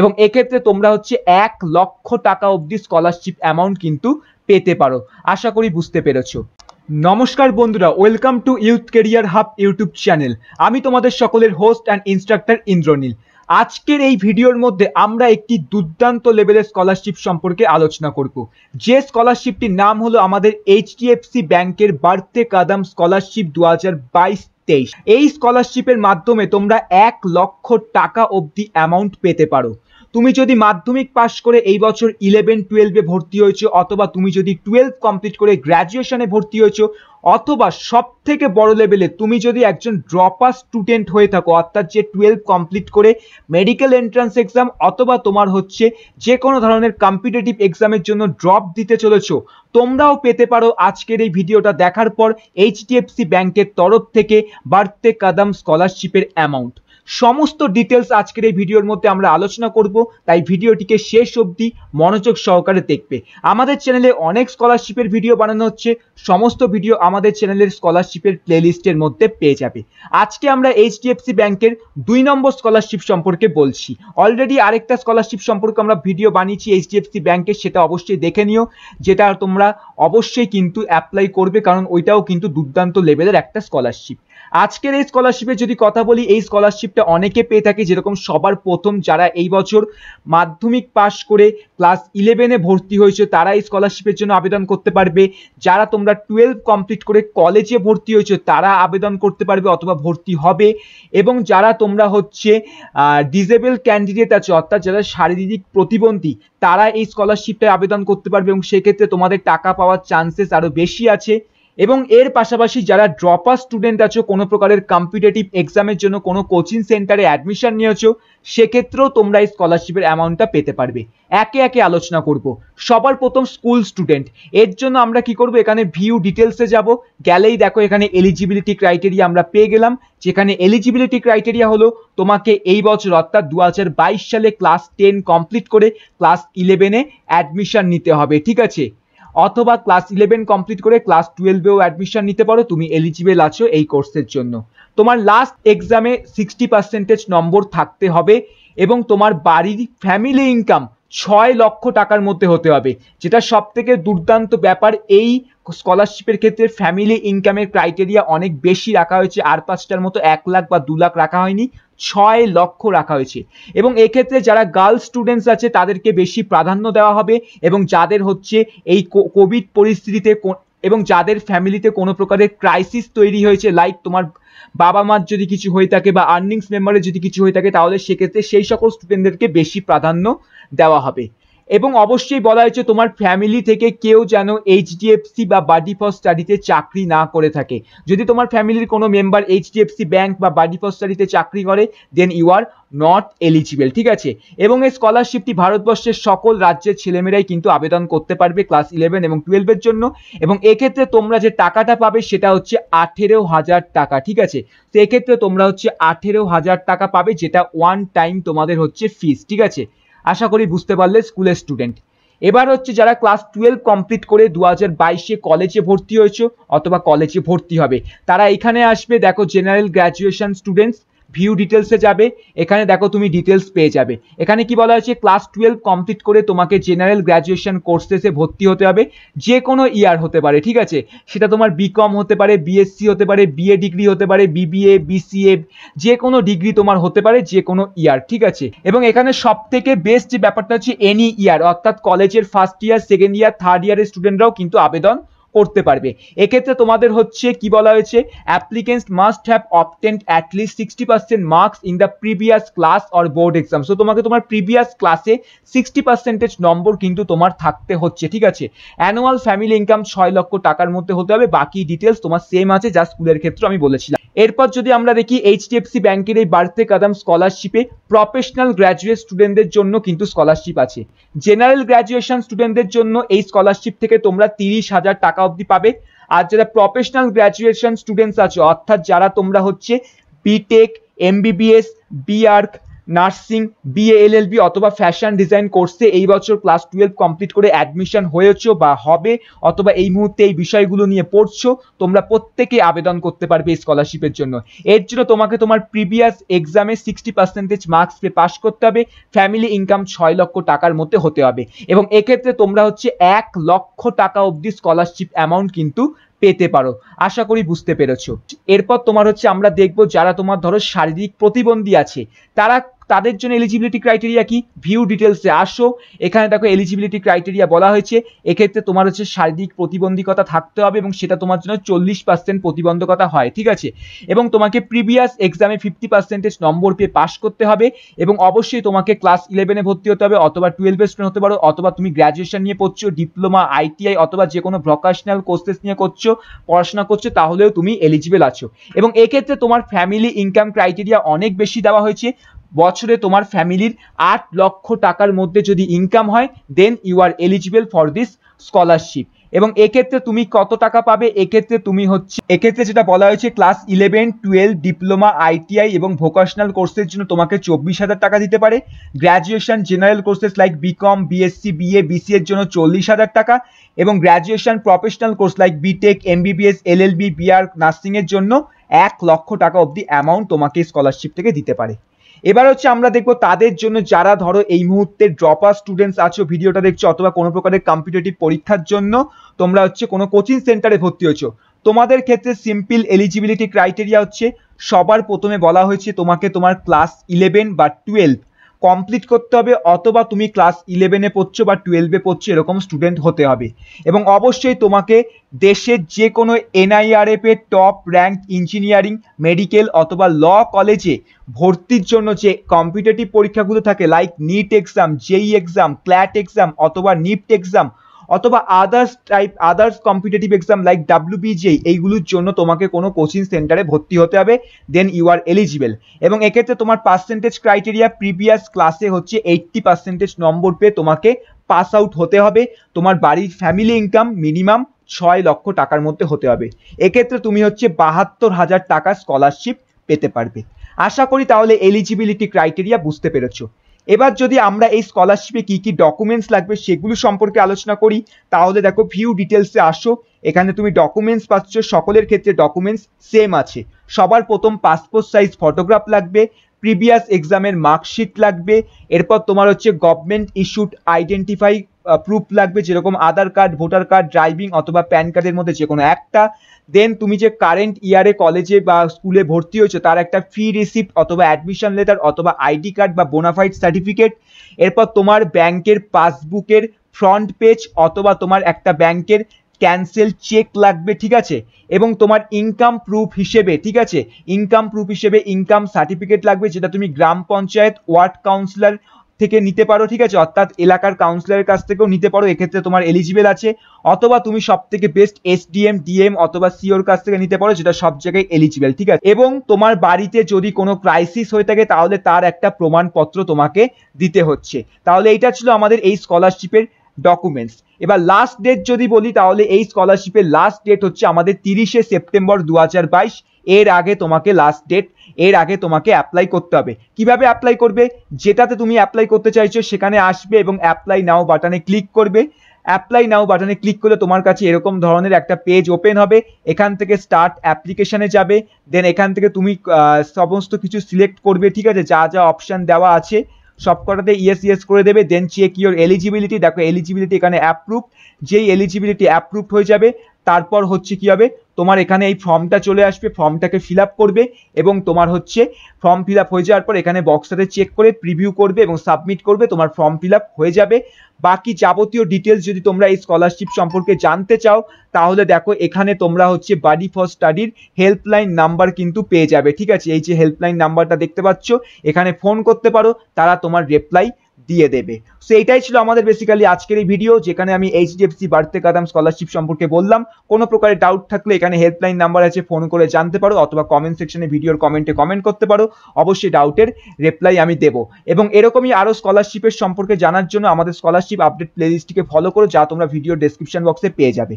এবং এক্ষেত্রে তোমরা হচ্ছে এক লক্ষ টাকা অবধি স্কলারশিপ অ্যামাউন্ট কিন্তু পেতে পারো আশা করি বুঝতে পেরেছ নমস্কার বন্ধুরা welcome to youth career hub YouTube channel আমি তোমাদের সকলের হোস্ট অ্যান্ড ইনস্ট্রাক্টর ইন্দ্রনীল আজকের এই ভিডিওর মধ্যে আমরা একটি দুর্দান্ত লেভেলের স্কলারশিপ সম্পর্কে আলোচনা করব যে স্কলারশিপটির নাম হলো আমাদের এইচডিএফসি ব্যাংকের বার্থে কাদাম স্কলারশিপ দু হাজার বাইশ তেইশ এই স্কলারশিপের মাধ্যমে তোমরা এক লক্ষ টাকা অবধি অ্যামাউন্ট পেতে পারো তুমি যদি মাধ্যমিক পাস করে এই বছর ইলেভেন টুয়েলভে ভর্তি হয়েছো অথবা তুমি যদি টুয়েলভ কমপ্লিট করে গ্র্যাজুয়েশনে ভর্তি হয়েছো অথবা সব থেকে বড় লেভেলে তুমি যদি একজন ড্রপার স্টুডেন্ট হয়ে থাকো অর্থাৎ যে টুয়েলভ কমপ্লিট করে মেডিকেল এন্ট্রান্স এক্সাম অথবা তোমার হচ্ছে যে কোনো ধরনের কম্পিটিটিভ এক্সামের জন্য ড্রপ দিতে চলেছ তোমরাও পেতে পারো আজকের এই ভিডিওটা দেখার পর এইচডিএফসি ব্যাংকের তরফ থেকে বাড়তে কাদাম স্কলারশিপের অ্যামাউন্ট সমস্ত ডিটেলস আজকের এই ভিডিওর মধ্যে আমরা আলোচনা করব তাই ভিডিওটিকে শেষ অবধি মনোযোগ সহকারে দেখবে আমাদের চ্যানেলে অনেক স্কলারশিপের ভিডিও বানানো হচ্ছে সমস্ত ভিডিও আমাদের চ্যানেলের স্কলারশিপের প্লেলিস্টের মধ্যে পেয়ে যাবে আজকে আমরা এইচডিএফসি ব্যাংকের দুই নম্বর স্কলারশিপ সম্পর্কে বলছি অলরেডি আরেকটা স্কলারশিপ সম্পর্কে আমরা ভিডিও বানিয়েছি এইচডিএফসি ব্যাংকের সেটা অবশ্যই দেখে নিও যেটা তোমরা অবশ্যই কিন্তু অ্যাপ্লাই করবে কারণ ওইটাও কিন্তু দুর্দান্ত লেভেলের একটা স্কলারশিপ আজকের এই স্কলারশিপে যদি কথা বলি এই স্কলারশিপটা অনেকে পেয়ে থাকে যেরকম সবার প্রথম যারা এই বছর মাধ্যমিক পাশ করে ক্লাস ইলেভেনে ভর্তি হয়েছে তারা এই স্কলারশিপের জন্য আবেদন করতে পারবে যারা তোমরা টুয়েলভ কমপ্লিট করে কলেজে ভর্তি হয়েছে তারা আবেদন করতে পারবে অথবা ভর্তি হবে এবং যারা তোমরা হচ্ছে ডিজেবল ক্যান্ডিডেট আছে অর্থাৎ যারা শারীরিক প্রতিবন্ধী তারা এই স্কলারশিপটায় আবেদন করতে পারবে এবং সেক্ষেত্রে তোমাদের টাকা পাওয়ার চান্সেস আরও বেশি আছে এবং এর পাশাপাশি যারা ড্রপ আউট স্টুডেন্ট আছো কোনো প্রকারের কম্পিটিটিভ এক্সামের জন্য কোনো কোচিং সেন্টারে অ্যাডমিশন নিয়েছো সেক্ষেত্রেও তোমরা এই স্কলারশিপের অ্যামাউন্টটা পেতে পারবে একে একে আলোচনা করব সবার প্রথম স্কুল স্টুডেন্ট এর জন্য আমরা কি করব এখানে ভিউ ডিটেলসে যাব গেলেই দেখো এখানে এলিজিবিলিটি ক্রাইটেরিয়া আমরা পেয়ে গেলাম যেখানে এলিজিবিলিটি ক্রাইটেরিয়া হলো তোমাকে এই বছর অর্থাৎ দু সালে ক্লাস টেন কমপ্লিট করে ক্লাস ইলেভেনে অ্যাডমিশন নিতে হবে ঠিক আছে অথবা ক্লাস ইলেভেন কমপ্লিট করে ক্লাস টুয়েলভেও অ্যাডমিশন নিতে পারো তুমি এলিজিবেল আছো এই কোর্সের জন্য তোমার লাস্ট এক্সামে সিক্সটি পার্সেন্টেজ নম্বর থাকতে হবে এবং তোমার বাড়ির ফ্যামিলি ইনকাম ছয় লক্ষ টাকার মধ্যে হতে হবে যেটা সবথেকে দুর্দান্ত ব্যাপার এই স্কলারশিপের ক্ষেত্রে ফ্যামিলি ইনকামের ক্রাইটেরিয়া অনেক বেশি রাখা হয়েছে আর পাঁচটার মতো এক লাখ বা দু লাখ রাখা হয়নি ছয় লক্ষ রাখা হয়েছে এবং এক্ষেত্রে যারা গার্লস স্টুডেন্টস আছে তাদেরকে বেশি প্রাধান্য দেওয়া হবে এবং যাদের হচ্ছে এই কোভিড পরিস্থিতিতে এবং যাদের ফ্যামিলিতে কোনো প্রকারের ক্রাইসিস তৈরি হয়েছে লাইক তোমার বাবা মার যদি কিছু হয়ে থাকে বা আর্নিংস মেম্বারের যদি কিছু হয়ে থাকে তাহলে সেক্ষেত্রে সেই সকল স্টুডেন্টদেরকে বেশি প্রাধান্য দেওয়া হবে এবং অবশ্যই বলা হয়েছে তোমার ফ্যামিলি থেকে কেউ যেন এইচডিএফসি বা বাডি ফর স্টাডিতে চাকরি না করে থাকে যদি তোমার ফ্যামিলির কোনো মেম্বার এইচডিএফসি ব্যাংক বা বাডি ফর স্টাডিতে চাকরি করে then you are not eligible ঠিক আছে এবং এই স্কলারশিপটি ভারতবর্ষের সকল রাজ্যের ছেলেমেয়েরাই কিন্তু আবেদন করতে পারবে ক্লাস ইলেভেন এবং টুয়েলভের জন্য এবং এক্ষেত্রে তোমরা যে টাকাটা পাবে সেটা হচ্ছে আঠেরো হাজার টাকা ঠিক আছে তো এক্ষেত্রে তোমরা হচ্ছে আঠেরো হাজার টাকা পাবে যেটা ওয়ান টাইম তোমাদের হচ্ছে ফিস ঠিক আছে আশা করি বুঝতে পারলে স্কুলের স্টুডেন্ট এবার হচ্ছে যারা ক্লাস টুয়েলভ কমপ্লিট করে দু হাজার বাইশে কলেজে ভর্তি হয়েছো অথবা কলেজে ভর্তি হবে তারা এখানে আসবে দেখো জেনারেল গ্র্যাজুয়েশন স্টুডেন্টস ভিউ ডিটেলসে যাবে এখানে দেখো তুমি ডিটেলস পেয়ে যাবে এখানে কি বলা হয়েছে ক্লাস টুয়েলভ কমপ্লিট করে তোমাকে জেনারেল গ্র্যাজুয়েশন কোর্সেসে ভর্তি হতে হবে যে কোনো ইয়ার হতে পারে ঠিক আছে সেটা তোমার বিকম হতে পারে বিএসসি হতে পারে বিএ ডিগ্রি হতে পারে বিবিএ বিসিএ যে কোনো ডিগ্রি তোমার হতে পারে যে কোনো ইয়ার ঠিক আছে এবং এখানে সব থেকে বেস্ট যে ব্যাপারটা হচ্ছে এনি ইয়ার অর্থাৎ কলেজের first year second year third ইয়ারের স্টুডেন্টরাও কিন্তু আবেদন করতে পারবে এক্ষেত্রে তোমাদের হচ্ছে কি বলা হয়েছে applicants must have obtained at least sixty percent marks in the previous class or board exam so তোমাকে তোমার প্রিভিয়াস ক্লাসে সিক্সটি পার্সেন্টেজ নম্বর কিন্তু তোমার থাকতে হচ্ছে ঠিক আছে অ্যানুয়াল ফ্যামিলি ইনকাম ছয় লক্ষ টাকার মধ্যে হতে হবে বাকি ডিটেলস তোমার সেম আছে যা স্কুলের ক্ষেত্রে আমি বলেছিলাম এরপর যদি আমরা দেখি এইচডিএফসি ব্যাংকের এই বাড়তে কাদাম স্কলারশিপে প্রফেশনাল গ্র্যাজুয়েট স্টুডেন্টদের জন্য কিন্তু স্কলারশিপ আছে জেনারেল গ্র্যাজুয়েশন স্টুডেন্টদের জন্য এই স্কলারশিপ থেকে তোমরা তিরিশ হাজার টাকা টাকা অবধি পাবে আর যারা প্রফেশনাল গ্র্যাজুয়েশন স্টুডেন্টস আছে অর্থাৎ যারা তোমরা হচ্ছে BTech MBBS BR nursing BA LLB অথবা ফ্যাশন ডিজাইন কোর্সে এই বছর ক্লাস টুয়েলভ কমপ্লিট করে অ্যাডমিশন হয়েছো বা হবে অথবা এই মুহূর্তে এই বিষয়গুলো নিয়ে পড়ছো তোমরা প্রত্যেকে আবেদন করতে পারবে এই স্কলারশিপের জন্য এর জন্য তোমাকে তোমার প্রিভিয়াস এক্সামে সিক্সটি পার্সেন্টেজ মার্কস পেয়ে পাস করতে হবে ফ্যামিলি ইনকাম ছয় লক্ষ টাকার মধ্যে হতে হবে এবং এক্ষেত্রে তোমরা হচ্ছে এক লক্ষ টাকা অবধি স্কলারশিপ অ্যামাউন্ট কিন্তু পেতে পারো আশা করি বুঝতে পেরেছো এরপর তোমার হচ্ছে আমরা দেখব যারা তোমার ধরো শারীরিক প্রতিবন্ধী আছে তারা তাদের জন্য এলিজিবিলিটি ক্রাইটেরিয়া কি ভিউ ডিটেলসে আসো এখানে দেখো এলিজিবিলিটি ক্রাইটেরিয়া বলা হয়েছে এক্ষেত্রে তোমার হচ্ছে শারীরিক প্রতিবন্ধকতা থাকতে হবে এবং সেটা তোমার জন্য চল্লিশ পার্সেন্ট প্রতিবন্ধকতা হয় ঠিক আছে এবং তোমাকে প্রিভিয়াস এক্সামে ফিফটি পার্সেন্টেজ নম্বর পেয়ে পাশ করতে হবে এবং অবশ্যই তোমাকে ক্লাস ইলেভেনে ভর্তি হতে হবে অথবা টুয়েলভে স্টুডেন্ট হতে পারো অথবা তুমি গ্র্যাজুয়েশন নিয়ে পড়ছো ডিপ্লোমা আইটিআই অথবা যে কোনো ভোকেশনাল কোর্সেস নিয়ে করছো পড়াশোনা করছো তাহলেও তুমি এলিজিবল আছো এবং এক্ষেত্রে তোমার ফ্যামিলি ইনকাম ক্রাইটেরিয়া অনেক বেশি দেওয়া হয়েছে বছরে তোমার ফ্যামিলির আট লক্ষ টাকার মধ্যে যদি ইনকাম হয় then you are eligible for this scholarship এবং এক্ষেত্রে তুমি কত টাকা পাবে এক্ষেত্রে তুমি হচ্ছে এক্ষেত্রে যেটা বলা হয়েছে class eleven twelve diploma ITI এবং ভোকেশনাল কোর্সের জন্য তোমাকে চব্বিশ হাজার টাকা দিতে পারে graduation general courses like BCom BSc BA BC এর জন্য চল্লিশ হাজার টাকা এবং graduation professional course like BTech MBBS LLB BR নার্সিংয়ের জন্য এক লক্ষ টাকা অবধি অ্যামাউন্ট তোমাকে স্কলারশিপ থেকে দিতে পারে এবার হচ্ছে আমরা দেখবো তাদের জন্য যারা ধরো এই মুহূর্তে ড্রপ স্টুডেন্টস আছো ভিডিওটা দেখছো অথবা কোনো প্রকারের কম্পিটিটিভ পরীক্ষার জন্য তোমরা হচ্ছে কোনো কোচিং সেন্টারে ভর্তি হয়েছো তোমাদের ক্ষেত্রে সিম্পল এলিজিবিলিটি ক্রাইটেরিয়া হচ্ছে সবার প্রথমে বলা হয়েছে তোমাকে তোমার ক্লাস ইলেভেন বা টুয়েলভ কমপ্লিট করতে হবে অথবা তুমি ক্লাস ইলেভেনে পড়ছো বা টুয়েলভে পড়ছো এরকম স্টুডেন্ট হতে হবে এবং অবশ্যই তোমাকে দেশের যে কোনো এনআইআরএফ এর টপ র্যাঙ্ক ইঞ্জিনিয়ারিং মেডিকেল অথবা ল কলেজে ভর্তির জন্য যে কম্পিটিটিভ পরীক্ষাগুলো থাকে like NEET exam JEE exam CLAT exam অথবা নিফট এক্সাম অথবা others type others competitive exam like WBGI এইগুলোর জন্য তোমাকে কোনো কোচিং সেন্টারে ভর্তি হতে হবে দেন ইউ আর এলিজিবল এবং এক্ষেত্রে তোমার পার্সেন্টেজ ক্রাইটেরিয়া প্রিভিয়াস ক্লাসে হচ্ছে এইট্টি পার্সেন্টেজ নম্বর পেয়ে তোমাকে পাস আউট হতে হবে তোমার বাড়ির ফ্যামিলি ইনকাম মিনিমাম ছয় লক্ষ টাকার মধ্যে হতে হবে এক্ষেত্রে তুমি হচ্ছে বাহাত্তর হাজার টাকা স্কলারশিপ পেতে পারবে আশা করি তাহলে এলিজিবিলিটি ক্রাইটেরিয়া বুঝতে পেরেছো এবার যদি আমরা এই স্কলারশিপে কী কী ডকুমেন্টস লাগবে সেগুলো সম্পর্কে আলোচনা করি তাহলে দেখো ভিউ ডিটেলসে আসো এখানে তুমি ডকুমেন্টস পাচ্ছ সকলের ক্ষেত্রে ডকুমেন্টস সেম আছে সবার প্রথম পাসপোর্ট সাইজ ফটোগ্রাফ লাগবে প্রিভিয়াস এক্সামের মার্কশিট লাগবে এরপর তোমার হচ্ছে গভর্নমেন্ট ইস্যুড আইডেন্টিফাই প্রুফ লাগবে যেরকম Aadhaar card voter card driving অথবা প্যান কার্ডের মধ্যে যে কোনো একটা দেন তুমি যে কারেন্ট ইয়ারে কলেজে বা স্কুলে ভর্তি হয়েছো তার একটা ফি রিসিপ্ট অথবা অ্যাডমিশন লেটার অথবা আইডি কার্ড বা বোনাফাইড সার্টিফিকেট এরপর তোমার ব্যাংকের পাসবুকের ফ্রন্ট পেজ অথবা তোমার একটা ব্যাংকের ক্যান্সেল চেক লাগবে ঠিক আছে এবং তোমার ইনকাম প্রুফ হিসেবে ঠিক আছে ইনকাম প্রুফ হিসেবে ইনকাম সার্টিফিকেট লাগবে যেটা তুমি গ্রাম পঞ্চায়েত ওয়ার্ড কাউন্সিলর থেকে নিতে পারো ঠিক আছে অর্থাৎ এলাকার কাউন্সিলরের কাছ থেকেও নিতে পারো এক্ষেত্রে তোমার এলিজিবল আছে অথবা তুমি সব থেকে বেস্ট এস ডিএম অথবা সিওর কাছ থেকে নিতে পারো যেটা সব জায়গায় এলিজিবেল ঠিক আছে এবং তোমার বাড়িতে যদি কোনো ক্রাইসিস হয়ে থাকে তাহলে তার একটা প্রমাণপত্র তোমাকে দিতে হচ্ছে তাহলে এইটা ছিল আমাদের এই স্কলারশিপের ডকুমেন্টস এবার লাস্ট ডেট যদি বলি তাহলে এই স্কলারশিপের লাস্ট ডেট হচ্ছে আমাদের তিরিশে সেপ্টেম্বর দু এর আগে তোমাকে লাস্ট ডেট এর আগে তোমাকে অ্যাপ্লাই করতে হবে কিভাবে অ্যাপ্লাই করবে যেটাতে তুমি অ্যাপ্লাই করতে চাইছো সেখানে আসবে এবং অ্যাপ্লাই নাও বাটনে ক্লিক করবে অ্যাপ্লাই নাও বাটনে ক্লিক করলে তোমার কাছে এরকম ধরনের একটা পেজ ওপেন হবে এখান থেকে স্টার্ট অ্যাপ্লিকেশানে যাবে দেন এখান থেকে তুমি সমস্ত কিছু সিলেক্ট করবে ঠিক আছে যা যা অপশান দেওয়া আছে সবকটাতে ইয়েস ইয়েস করে দেবে দেন চেক ইউর এলিজিবিলিটি দেখো এলিজিবিলিটি এখানে অ্যাপ্রুভ যেই এলিজিবিলিটি অ্যাপ্রুভ হয়ে যাবে তারপর হচ্ছে কী হবে তোমার এখানে এই ফর্মটা চলে আসবে ফর্মটাকে ফিল করবে এবং তোমার হচ্ছে ফর্ম ফিল হয়ে যাওয়ার পর এখানে বক্সটাতে চেক করে প্রিভিউ করবে এবং সাবমিট করবে তোমার ফর্ম ফিল হয়ে যাবে বাকি যাবতীয় ডিটেলস যদি তোমরা এই স্কলারশিপ সম্পর্কে জানতে চাও তাহলে দেখো এখানে তোমরা হচ্ছে বাডি ফর স্টাডির হেল্পলাইন নাম্বার কিন্তু পেয়ে যাবে ঠিক আছে এই যে হেল্পলাইন নাম্বারটা দেখতে পাচ্ছ এখানে ফোন করতে পারো তারা তোমার রিপ্লাই দিয়ে দেবে সো এটাই ছিল আমাদের বেসিক্যালি আজকের এই ভিডিও যেখানে আমি এইচডিএফসি বাড়তে কাদাম স্কলারশিপ সম্পর্কে বললাম কোনো প্রকারের ডাউট থাকলে এখানে হেল্পলাইন নাম্বার আছে ফোন করে জানতে পারো অথবা কমেন্ট সেকশনে ভিডিওর কমেন্টে কমেন্ট করতে পারো অবশ্যই ডাউটের রিপ্লাই আমি দেব এবং এরকমই আরও স্কলারশিপের সম্পর্কে জানার জন্য আমাদের স্কলারশিপ আপডেট প্লেলিস্টটিকে ফলো করো যা তোমরা ভিডিও ডেসক্রিপশন বক্সে পেয়ে যাবে